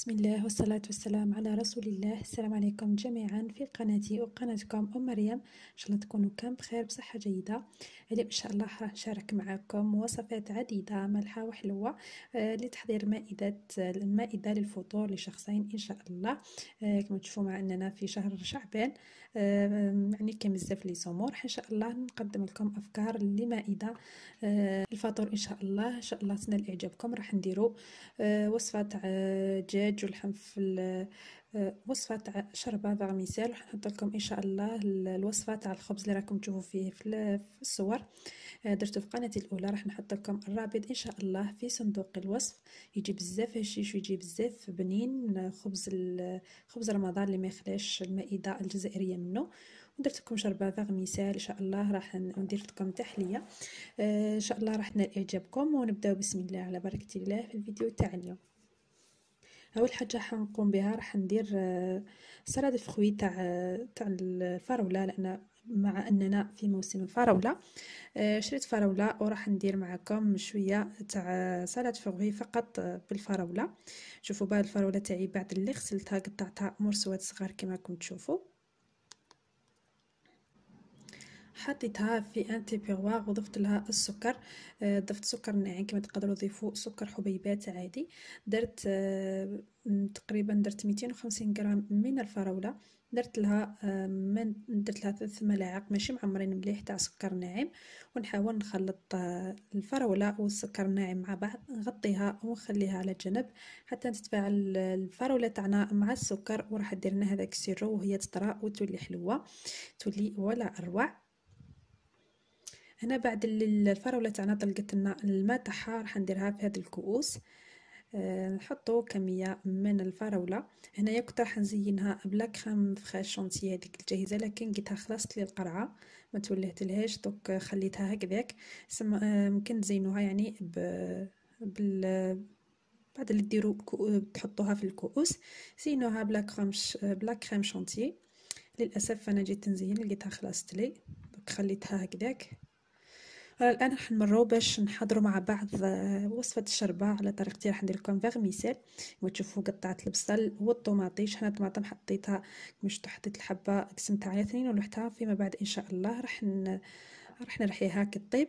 بسم الله والصلاة والسلام على رسول الله السلام عليكم جميعا في قناتي وقناتكم أم مريم إن شاء الله تكونوا كان بخير بصحة جيدة اليوم إن شاء الله راح نشارك معكم وصفات عديدة ملحة وحلوة آه، لتحضير مائدة المائدة للفطور لشخصين إن شاء الله آه، كما تشوفوا مع أننا في شهر شعبان آه، يعني كم بزاف لي سمور إن شاء الله نقدم لكم أفكار لمائدة الفطور إن شاء الله إن شاء الله تنال إعجابكم راح نديرو وصفة دجاج الدجاج واللحم في آه، وصفة تاع شربة باغ مثال نحط لكم ان شاء الله الوصفة تاع الخبز اللي راكم تشوفوا فيه في الصور آه، درته في قناتي الاولى راح نحط لكم الرابط ان شاء الله في صندوق الوصف يجي بزاف هشيش ويجي بزاف بنين خبز خبز رمضان اللي ما يخلاش المائدة الجزائرية منه درت لكم شربه باغ مثال ان شاء الله راح ندير لكم تحليه آه، ان شاء الله راح تنال اعجابكم ونبداو بسم الله على بركه الله في الفيديو تاع اليوم اول حاجه حنقوم بها راح ندير سلطه آه، فخوي تاع آه، تاع الفراوله لان مع اننا في موسم الفراوله آه، شريت فراوله وراح ندير معكم شويه تاع سلطه فخوي فقط بالفراوله شوفوا بعد الفراوله تاعي بعد اللي غسلتها قطعتها مرسوات صغار كما راكم تشوفوا حطيتها في ان تيبيغواغ وضفت لها السكر آه، ضفت سكر ناعم كما تقدروا تضيفوا سكر حبيبات عادي درت آه، تقريبا درت 250 غرام من الفراوله درت لها آه، من درت لها ثلاث ملاعق ماشي معمرين مليح تاع سكر ناعم ونحاول نخلط الفراوله والسكر الناعم مع بعض نغطيها ونخليها على جنب حتى تتفاعل الفراوله تاعنا مع السكر وراح دير لنا هذاك السيرو وهي تطرى وتولي حلوه تولي ولا اروع هنا بعد الفراولة تاعنا طلقت لنا الماء تاعها راح نديرها في هاد الكؤوس نحطوا آه، نحطو كمية من الفراولة هنايا كنت راح نزينها بلا كريم فريش شونتي هذيك الجاهزة لكن لقيتها خلصت لي القرعة ما توليتلهاش دوك خليتها هكذاك سما آه، ممكن تزينوها يعني ب بال بعد اللي ديرو تحطوها في الكؤوس زينوها بلا كريم ش... بلا كريم شونتي للاسف انا جيت نزين لقيتها خلصت لي دوك خليتها هكذاك الان راح نمرو باش نحضروا مع بعض آه، وصفه الشربه على طريقتي راح ندير لكم فيغميسيل كما تشوفوا قطعت البصل والطوماطيش هنا الطماطم حطيتها كما حطيت الحبه قسمتها على اثنين ولوحتها فيما بعد ان شاء الله راح ن... راح نرحيها كي تطيب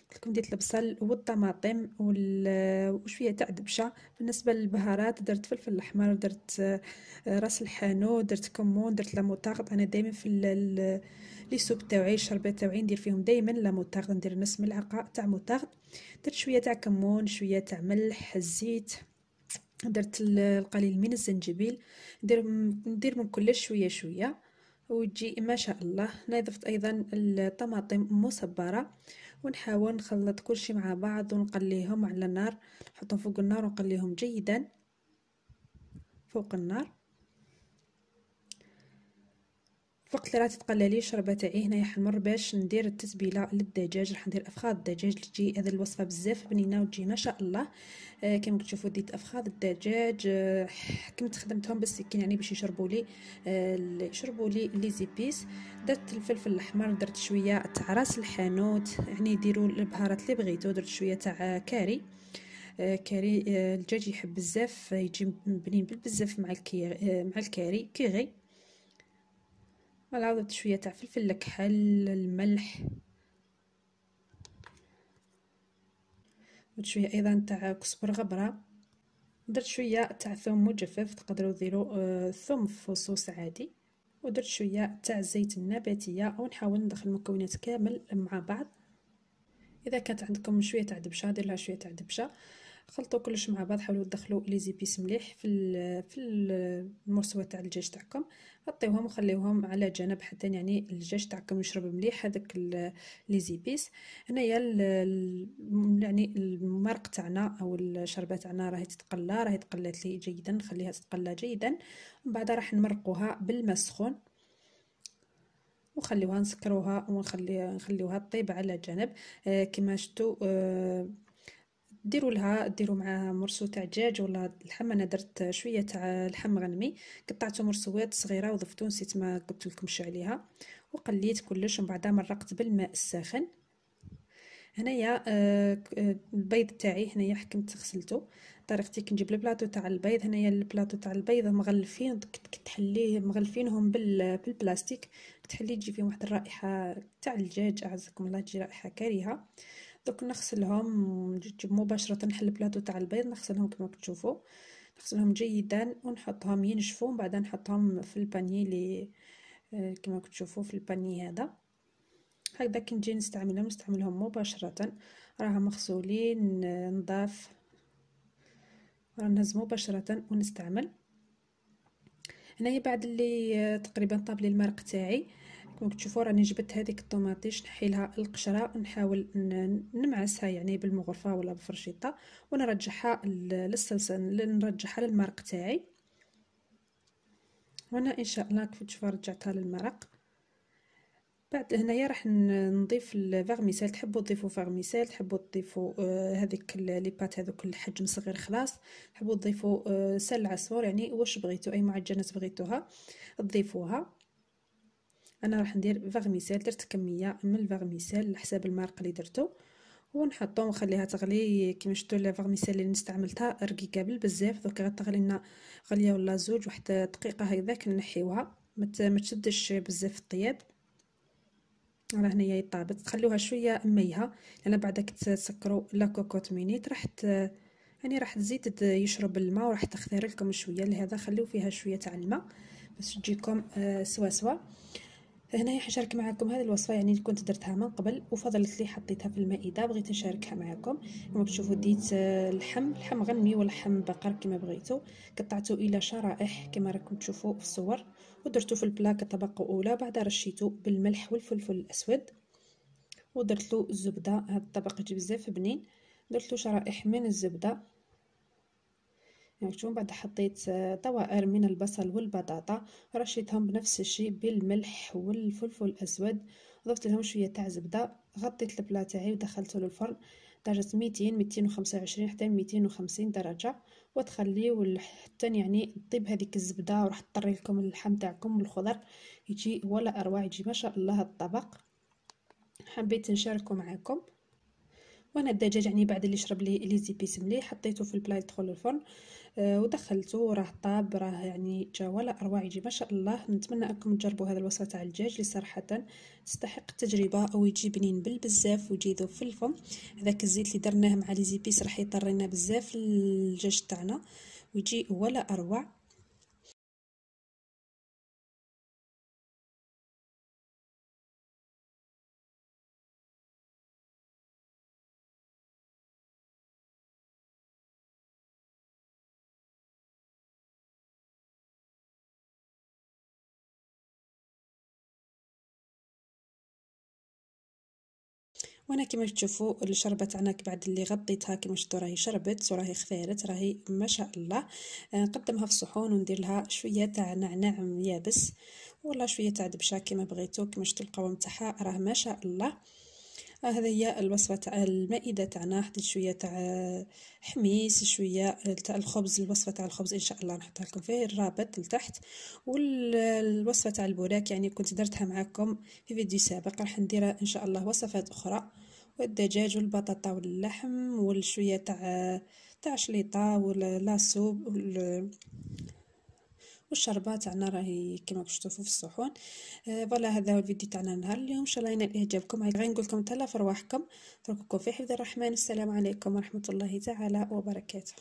قلت لكم ديت البصل والطماطم وشويه تاع دبشه بالنسبه للبهارات درت فلفل احمر درت آه، راس الحانوت درت كمون درت لاموطارد انا دائما في لي سوب تاعي الشربات تاعي ندير فيهم دائما لاموطارد ندير نص ملعقه تاع موطارد درت شويه تاع كمون شويه تاع ملح الزيت درت القليل من الزنجبيل ندير ندير من كلش شويه شويه وتجي ما شاء الله هنا ضفت ايضا الطماطم مصبره ونحاول نخلط كل شيء مع بعض ونقليهم على النار نحطهم فوق النار ونقليهم جيدا فوق النار فقت اللي راه تتقلى لي الشربه تاعي هنايا حمر باش ندير التتبيله للدجاج راح ندير افخاذ الدجاج اللي تجي هذه الوصفه بزاف بنينه وتجي ما شاء الله آه كما تشوفوا ديت افخاذ الدجاج آه كنت خدمتهم بالسكين يعني باش يشربوا لي آه، يشربوا لي لي زيبيس درت الفلفل الاحمر درت شويه تاع راس الحانوت يعني ديروا البهارات اللي بغيتو درت شويه تاع كاري آه، كاري آه، الدجاج يحب بزاف يجي بنين بزاف مع الكير مع الكاري كيغي ملعقة شويه تاع فلفل الكحل الملح وشوية شويه ايضا تاع كسبر غبره درت شويه تاع ثوم مجفف تقدروا ديروا الثوم آه، فصوص عادي ودرت شويه تاع الزيت النباتيه ونحاول ندخل المكونات كامل مع بعض اذا كانت عندكم شويه تاع دبشه دير لها شويه تاع دبشه خلطوا كلش مع بعض حاولوا تدخلوا لي زيبيس مليح في ال في المستوى تاع الدجاج تاعكم غطيوهم وخليوهم على جنب حتى يعني الدجاج تاعكم يشرب مليح هذاك لي زيبيس هنايا يعني المرق تاعنا او الشربه تاعنا راهي تتقلى راهي تقلات لي جيدا نخليها تتقلى جيدا من بعد راح نمرقوها بالماء السخون وخليوها نسكروها ونخليها نخليوها طيب على جنب آه كما شفتوا آه ديروا لها ديروا معاها مرسو تاع دجاج ولا اللحم انا درت شويه تاع لحم غنمي قطعته مرسوات صغيره وضفتو نسيت ما قلت لكمش عليها وقليت كلش ومن بعدها مرقت بالماء الساخن هنايا آه، آه، البيض تاعي هنايا حكمت غسلته طريقتي كنجيب البلاطو تاع البيض هنايا البلاطو تاع البيض مغلفين كتحليه مغلفينهم بالبلاستيك كتحلي تجي فيهم واحد الرائحه تاع الدجاج اعزكم الله تجي رائحه كريهه دوك نغسلهم جيب مباشره نحل بلاطو تاع البيض نغسلهم كما تشوفوا نغسلهم جيدا ونحطهم ينشفوا من بعد نحطهم في الباني لي آه، كما تشوفوا في الباني هذا هكذا كي نجي نستعملهم نستعملهم مباشره راهم مغسولين نضاف راه نهز مباشره ونستعمل هنايا بعد اللي آه، تقريبا طاب لي المرق تاعي راكم تشوفوا راني جبت هذيك الطوماطيش نحيلها القشره ونحاول نمعسها يعني بالمغرفه ولا بفرشيطه ونرجعها للصلصه نرجعها للمرق تاعي وانا ان شاء الله كيف تشوفوا رجعتها للمرق بعد هنايا راح نضيف الفارميسال تحبوا تضيفوا فارميسال تحبوا تضيفوا آه هذيك لي بات هذوك الحجم صغير خلاص تحبوا تضيفوا آه سل عصفور يعني واش بغيتوا اي معجنات بغيتوها تضيفوها انا راح ندير فيرميسيل درت كميه من الفيرميسيل على حساب المارق اللي درتو ونحطو ونخليها تغلي شفتو لا فيرميسيل اللي استعملتها رقيقه بزاف دوك غتغلي لنا غليه ولا زوج واحد دقيقه هكذاك نحيوها ما تشدش بزاف الطياب راه هنايا يطابت تخلوها شويه ميها لان بعدا كتسكروا لا كوكوت مينيت راح يعني راح تزيد يشرب الماء وراح تختار لكم شويه لهذا خليو فيها شويه تاع الماء باش تجيكم آه، سوا سوا هنا حنشارك معكم هذه الوصفه يعني كنت درتها من قبل وفضلت لي حطيتها في المائده بغيت نشاركها معكم كما تشوفوا ديت الحم آه، اللحم غنمي والحم بقر كما بغيتو قطعته الى شرائح كما راكم تشوفوا في الصور ودرته في البلا طبقة اولى بعدها رشيته بالملح والفلفل الاسود ودرت له الزبده هاد الطبق يجي بزاف بنين درت له شرائح من الزبده هاكشو يعني من بعد حطيت آه، طوائر من البصل والبطاطا رشيتهم بنفس الشيء بالملح والفلفل الاسود ضفت لهم شويه تاع زبده غطيت البلا تاعي ودخلته للفرن درجه 200 225 حتى 250 درجه وتخليه حتى يعني طيب هذيك الزبده وراح تطري لكم اللحم تاعكم والخضر يجي ولا اروع يجي ما شاء الله الطبق حبيت نشاركه معاكم وانا الدجاج يعني بعد اللي شرب لي لي زيبيس مليح حطيته في البلايط دخل الفرن آه ودخلته راه طاب راه يعني جا ولا اروع يجي ما شاء الله نتمنى انكم تجربوا هذا الوصفه تاع الدجاج اللي صراحه تستحق التجربه او يجي بنين بالبزاف ويجي ذوب في الفم هذاك الزيت اللي درناه مع لي زيبيس راح يطرينا بزاف الدجاج تاعنا ويجي ولا اروع وانا كما تشوفوا شربت تاعنا بعد اللي غطيتها كما شفتوا راهي شربت وراهي خفالت راهي ما شاء الله آه، نقدمها في الصحون وندير لها شويه تاع نعناع يابس ولا شويه تاع دبشه كما بغيتو كما شفتوا القوام تاعها راه ما شاء الله هذا هي الوصفة تاع المائدة تاعنا حطيت شوية تاع حميس شوية تاع الخبز الوصفة تاع الخبز إن شاء الله نحطها لكم في الرابط لتحت والوصفة تاع البوراك يعني كنت درتها معكم في فيديو سابق راح نديرها إن شاء الله وصفات أخرى والدجاج والبطاطا واللحم والشوية تاع تاع شليطة واللاصوب والشربات تاعنا راهي كما تشوفوا في الصحون آه فوالا هذا هو الفيديو تاعنا نهار اليوم ان شاء الله ينال اعجابكم غير نقول لكم تهلا في رواحكم ترككم في حفظ الرحمن السلام عليكم ورحمه الله تعالى وبركاته